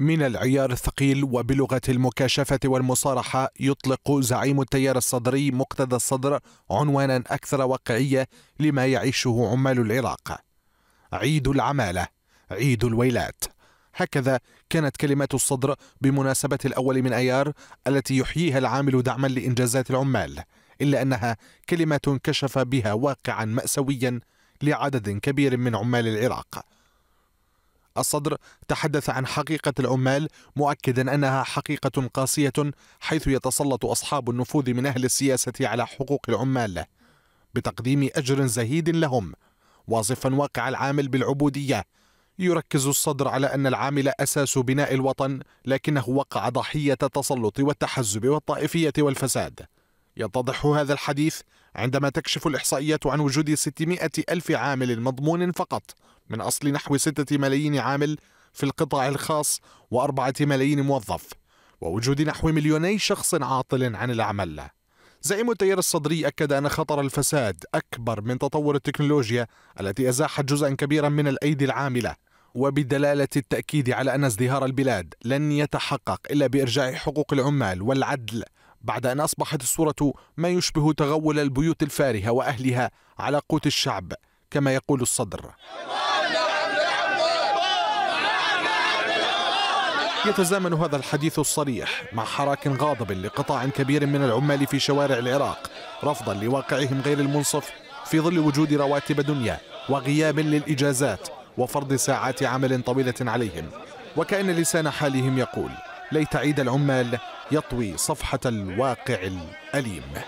من العيار الثقيل وبلغة المكاشفة والمصارحة يطلق زعيم التيار الصدري مقتدى الصدر عنوانا أكثر واقعية لما يعيشه عمال العراق عيد العمالة عيد الويلات هكذا كانت كلمات الصدر بمناسبة الأول من أيار التي يحييها العامل دعما لإنجازات العمال إلا أنها كلمة كشف بها واقعا مأسويا لعدد كبير من عمال العراق الصدر تحدث عن حقيقة العمال مؤكدا أنها حقيقة قاسية حيث يتسلط أصحاب النفوذ من أهل السياسة على حقوق العمال بتقديم أجر زهيد لهم واصفا واقع العامل بالعبودية يركز الصدر على أن العامل أساس بناء الوطن لكنه وقع ضحية التسلط والتحزب والطائفية والفساد يتضح هذا الحديث عندما تكشف الإحصائيات عن وجود 600 ألف عامل مضمون فقط من أصل نحو 6 ملايين عامل في القطاع الخاص و4 ملايين موظف ووجود نحو مليوني شخص عاطل عن العمل زعيم التيار الصدري أكد أن خطر الفساد أكبر من تطور التكنولوجيا التي أزاحت جزءا كبيرا من الأيدي العاملة وبدلالة التأكيد على أن ازدهار البلاد لن يتحقق إلا بإرجاع حقوق العمال والعدل بعد أن أصبحت الصورة ما يشبه تغول البيوت الفارهة وأهلها على قوت الشعب كما يقول الصدر يتزامن هذا الحديث الصريح مع حراك غاضب لقطاع كبير من العمال في شوارع العراق رفضا لواقعهم غير المنصف في ظل وجود رواتب دنيا وغياب للإجازات وفرض ساعات عمل طويلة عليهم وكأن لسان حالهم يقول ليت عيد العمال يطوي صفحة الواقع الأليم